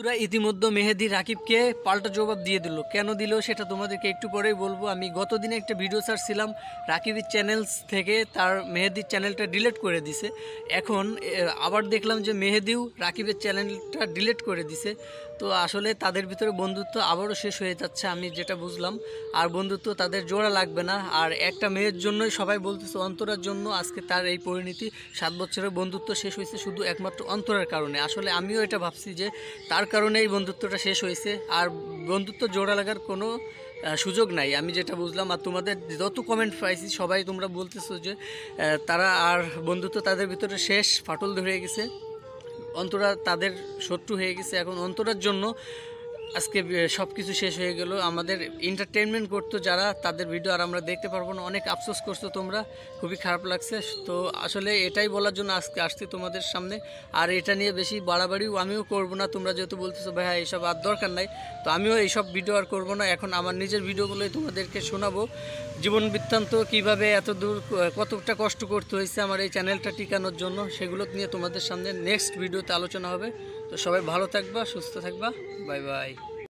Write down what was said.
বন্ধুরা ইতিমধ্যে মেহেদি রাকিবকে পাল্টা জবাব দিয়ে দিল কেন দিল সেটা তোমাদেরকে একটু পরেই বলবো আমি গতদিনে একটা ভিডিও ছিলাম রাকিবের চ্যানেলস থেকে তার মেহেদির চ্যানেলটা ডিলেট করে দিছে এখন আবার দেখলাম যে মেহেদিও রাকিবের চ্যানেলটা ডিলেট করে দিছে তো আসলে তাদের ভিতরে বন্ধুত্ব আবারও শেষ হয়ে যাচ্ছে আমি যেটা বুঝলাম আর বন্ধুত্ব তাদের জোড়া লাগবে না আর একটা মেয়ের জন্যই সবাই বলতেছে অন্তরার জন্য আজকে তার এই পরিণতি সাত বছরের বন্ধুত্ব শেষ হয়েছে শুধু একমাত্র অন্তরের কারণে আসলে আমিও এটা ভাবছি যে তার কারণে এই বন্ধুত্বটা শেষ হয়েছে আর বন্ধুত্ব জোড়া লাগার কোনো সুযোগ নাই আমি যেটা বুঝলাম আর তোমাদের যত কমেন্ট পাইছি সবাই তোমরা বলতেছো যে তারা আর বন্ধুত্ব তাদের ভিতরে শেষ ফাটল ধরে গেছে অন্তরা তাদের শত্রু হয়ে গেছে এখন অন্তরার জন্য আজকে সব কিছু শেষ হয়ে গেল আমাদের এন্টারটেনমেন্ট করতো যারা তাদের ভিডিও আর আমরা দেখতে পারবো না অনেক আফসোস করছো তোমরা খুবই খারাপ লাগছে তো আসলে এটাই বলার জন্য আজকে আসছি তোমাদের সামনে আর এটা নিয়ে বেশি বাড়াবাড়িও আমিও করব না তোমরা যেহেতু বলতেছো ভাই হ্যাঁ এইসব আর দরকার নাই তো আমিও এইসব ভিডিও আর করব না এখন আমার নিজের ভিডিওগুলোই তোমাদেরকে শোনাবো জীবন বৃত্তান্ত কীভাবে এত দূর কতটা কষ্ট করতে হয়েছে আমার এই চ্যানেলটা টিকানোর জন্য সেগুলো নিয়ে তোমাদের সামনে নেক্সট ভিডিওতে আলোচনা হবে তো সবাই ভালো থাকবা সুস্থ থাকবা বাই বাই